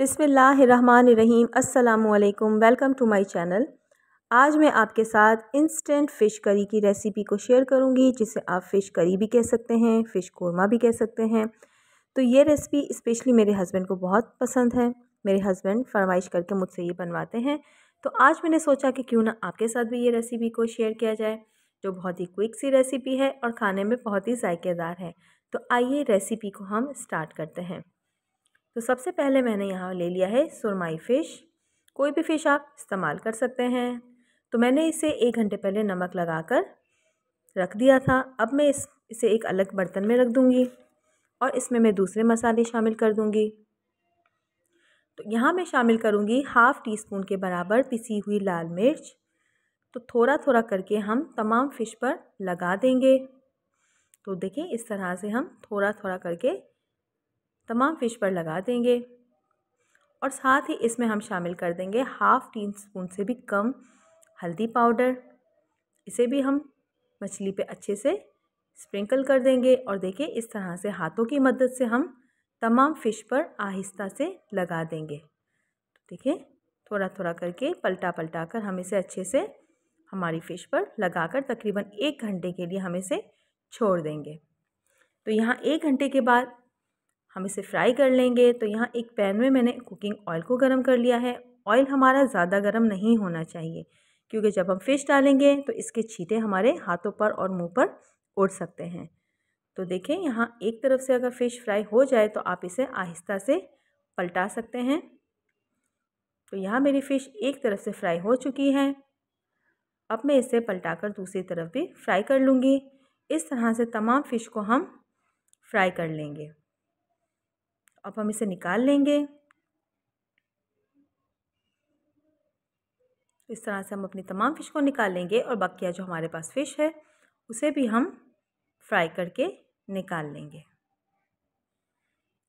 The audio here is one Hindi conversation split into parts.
बिसमीम अल्लाम वेलकम टू माय चैनल आज मैं आपके साथ इंस्टेंट फ़िश करी की रेसिपी को शेयर करूंगी जिसे आप फ़िश करी भी कह सकते हैं फ़िश कोरमा भी कह सकते हैं तो ये रेसिपी स्पेशली मेरे हस्बैंड को बहुत पसंद है मेरे हस्बैंड फरमाइश करके मुझसे ये बनवाते हैं तो आज मैंने सोचा कि क्यों ना आपके साथ भी ये रेसिपी को शेयर किया जाए जो बहुत ही क्विक सी रेसिपी है और खाने में बहुत ही जायकेदार है तो आइए रेसिपी को हम स्टार्ट करते हैं तो सबसे पहले मैंने यहाँ ले लिया है सुरमाई फ़िश कोई भी फ़िश आप इस्तेमाल कर सकते हैं तो मैंने इसे एक घंटे पहले नमक लगा कर रख दिया था अब मैं इस इसे एक अलग बर्तन में रख दूँगी और इसमें मैं दूसरे मसाले शामिल कर दूँगी तो यहाँ मैं शामिल करूँगी हाफ़ टी स्पून के बराबर पिसी हुई लाल मिर्च तो थोड़ा थोड़ा करके हम तमाम फ़िश पर लगा देंगे तो देखें इस तरह से हम थोड़ा थोड़ा करके तमाम फ़िश पर लगा देंगे और साथ ही इसमें हम शामिल कर देंगे हाफ़ टी स्पून से भी कम हल्दी पाउडर इसे भी हम मछली पे अच्छे से स्प्रिंकल कर देंगे और देखिए इस तरह से हाथों की मदद से हम तमाम फ़िश पर आहिस्ता से लगा देंगे तो देखिए थोड़ा थोड़ा करके पलटा पलटा कर हम इसे अच्छे से हमारी फ़िश पर लगाकर तकरीबन एक घंटे के लिए हम इसे छोड़ देंगे तो यहाँ एक घंटे के बाद हम इसे फ्राई कर लेंगे तो यहाँ एक पैन में मैंने कुकिंग ऑयल को गर्म कर लिया है ऑयल हमारा ज़्यादा गर्म नहीं होना चाहिए क्योंकि जब हम फ़िश डालेंगे तो इसके छीटे हमारे हाथों पर और मुंह पर उड़ सकते हैं तो देखें यहाँ एक तरफ से अगर फ़िश फ्राई हो जाए तो आप इसे आहिस्ता से पलटा सकते हैं तो यहाँ मेरी फ़िश एक तरफ से फ्राई हो चुकी है अब मैं इसे पलटा कर दूसरी तरफ भी फ्राई कर लूँगी इस तरह से तमाम फ़िश को हम फ्राई कर लेंगे अब हम इसे निकाल लेंगे इस तरह से हम अपनी तमाम फ़िश को निकाल लेंगे और बाकी जो हमारे पास फ़िश है उसे भी हम फ्राई करके निकाल लेंगे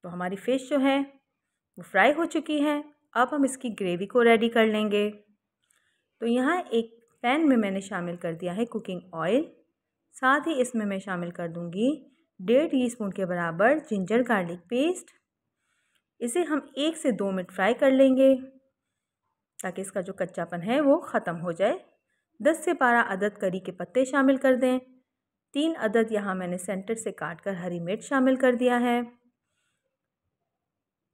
तो हमारी फ़िश जो है वो फ्राई हो चुकी है अब हम इसकी ग्रेवी को रेडी कर लेंगे तो यहाँ एक पैन में मैंने शामिल कर दिया है कुकिंग ऑयल साथ ही इसमें मैं शामिल कर दूँगी डेढ़ टी स्पून के बराबर जिंजर गार्लिक पेस्ट इसे हम एक से दो मिनट फ्राई कर लेंगे ताकि इसका जो कच्चापन है वो ख़त्म हो जाए दस से बारह अदद करी के पत्ते शामिल कर दें तीन अदद यहाँ मैंने सेंटर से काट कर हरी मिर्च शामिल कर दिया है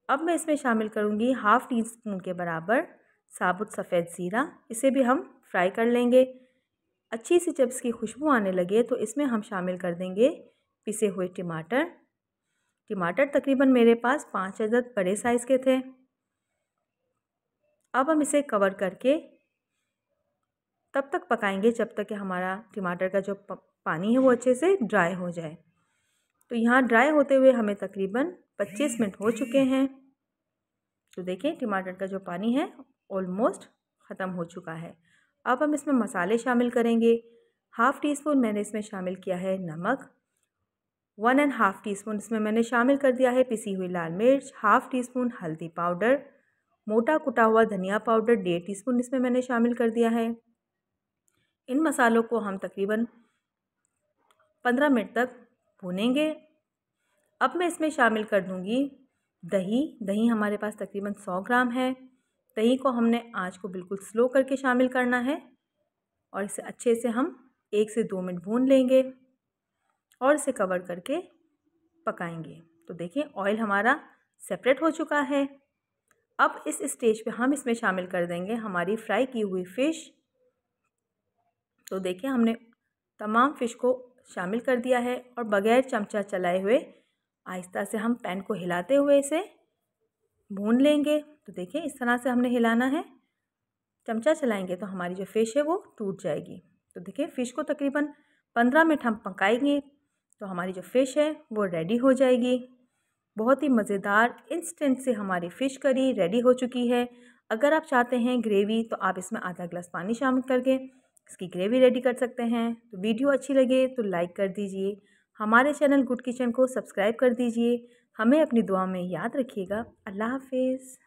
अब मैं इसमें शामिल करूँगी हाफ़ टी स्पून के बराबर साबुत सफ़ेद ज़ीरा इसे भी हम फ्राई कर लेंगे अच्छी सी जब इसकी खुशबू आने लगे तो इसमें हम शामिल कर देंगे पिसे हुए टमाटर टमाटर तकरीबन मेरे पास पाँच अदद बड़े साइज़ के थे अब हम इसे कवर करके तब तक पकाएंगे जब तक कि हमारा टमाटर का जो पानी है वो अच्छे से ड्राई हो जाए तो यहाँ ड्राई होते हुए हमें तकरीबन पच्चीस मिनट हो चुके हैं तो देखें टमाटर का जो पानी है ऑलमोस्ट ख़त्म हो चुका है अब हम इसमें मसाले शामिल करेंगे हाफ़ टी स्पून मैंने इसमें शामिल किया है नमक one and half teaspoon इसमें मैंने शामिल कर दिया है पिसी हुई लाल मिर्च हाफ़ टी स्पून हल्दी पाउडर मोटा कुटा हुआ धनिया पाउडर डेढ़ टी स्पून इसमें मैंने शामिल कर दिया है इन मसालों को हम तकरीबन पंद्रह मिनट तक भूनेंगे अब मैं इसमें शामिल कर दूँगी दही दही हमारे पास तकरीबन सौ ग्राम है दही को हमने आँच को बिल्कुल स्लो करके शामिल करना है और इसे अच्छे से हम एक से दो मिनट भून लेंगे और इसे कवर करके पकाएंगे तो देखिए ऑयल हमारा सेपरेट हो चुका है अब इस स्टेज पे हम इसमें शामिल कर देंगे हमारी फ्राई की हुई फ़िश तो देखिए हमने तमाम फ़िश को शामिल कर दिया है और बगैर चमचा चलाए हुए आहिस्ता से हम पैन को हिलाते हुए इसे भून लेंगे तो देखिए इस तरह से हमने हिलाना है चमचा चलाएंगे तो हमारी जो फ़िश है वो टूट जाएगी तो देखिए फ़िश को तकरीबन पंद्रह मिनट हम पकाएंगे तो हमारी जो फ़िश है वो रेडी हो जाएगी बहुत ही मज़ेदार इंस्टेंट से हमारी फ़िश करी रेडी हो चुकी है अगर आप चाहते हैं ग्रेवी तो आप इसमें आधा गिलास पानी शामिल करके इसकी ग्रेवी रेडी कर सकते हैं तो वीडियो अच्छी लगे तो लाइक कर दीजिए हमारे चैनल गुड किचन को सब्सक्राइब कर दीजिए हमें अपनी दुआ में याद रखिएगा अल्लाह हाफिज़